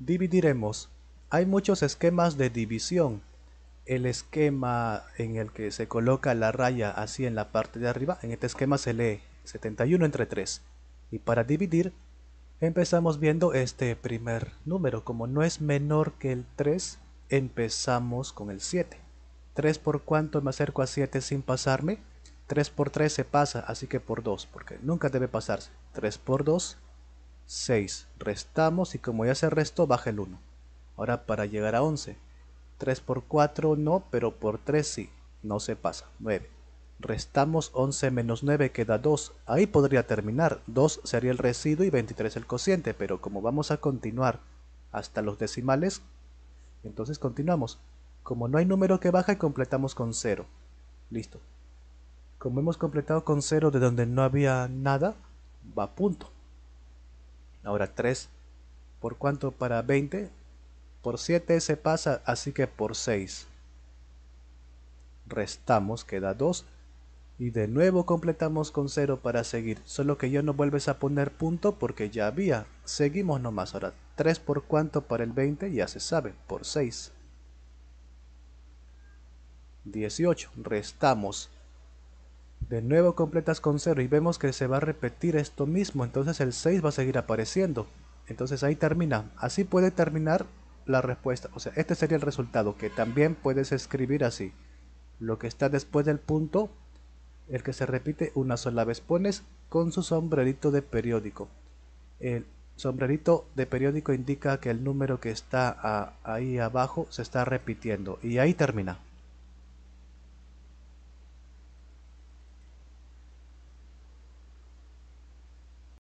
Dividiremos. Hay muchos esquemas de división. El esquema en el que se coloca la raya así en la parte de arriba, en este esquema se lee 71 entre 3. Y para dividir, empezamos viendo este primer número. Como no es menor que el 3, empezamos con el 7. 3 por cuánto me acerco a 7 sin pasarme? 3 por 3 se pasa, así que por 2, porque nunca debe pasarse. 3 por 2, 6. Restamos y como ya se restó, baja el 1. Ahora para llegar a 11. 3 por 4 no, pero por 3 sí. No se pasa. 9. Restamos 11 menos 9 queda 2. Ahí podría terminar. 2 sería el residuo y 23 el cociente. Pero como vamos a continuar hasta los decimales, entonces continuamos. Como no hay número que baja, completamos con 0. Listo. Como hemos completado con 0 de donde no había nada, va punto. Ahora 3 por cuánto para 20. Por 7 se pasa, así que por 6. Restamos, queda 2. Y de nuevo completamos con 0 para seguir. Solo que ya no vuelves a poner punto porque ya había. Seguimos nomás. Ahora 3 por cuánto para el 20 ya se sabe, por 6. 18. Restamos. De nuevo completas con 0 y vemos que se va a repetir esto mismo, entonces el 6 va a seguir apareciendo. Entonces ahí termina. Así puede terminar la respuesta. O sea, este sería el resultado, que también puedes escribir así. Lo que está después del punto, el que se repite una sola vez, pones con su sombrerito de periódico. El sombrerito de periódico indica que el número que está ahí abajo se está repitiendo. Y ahí termina.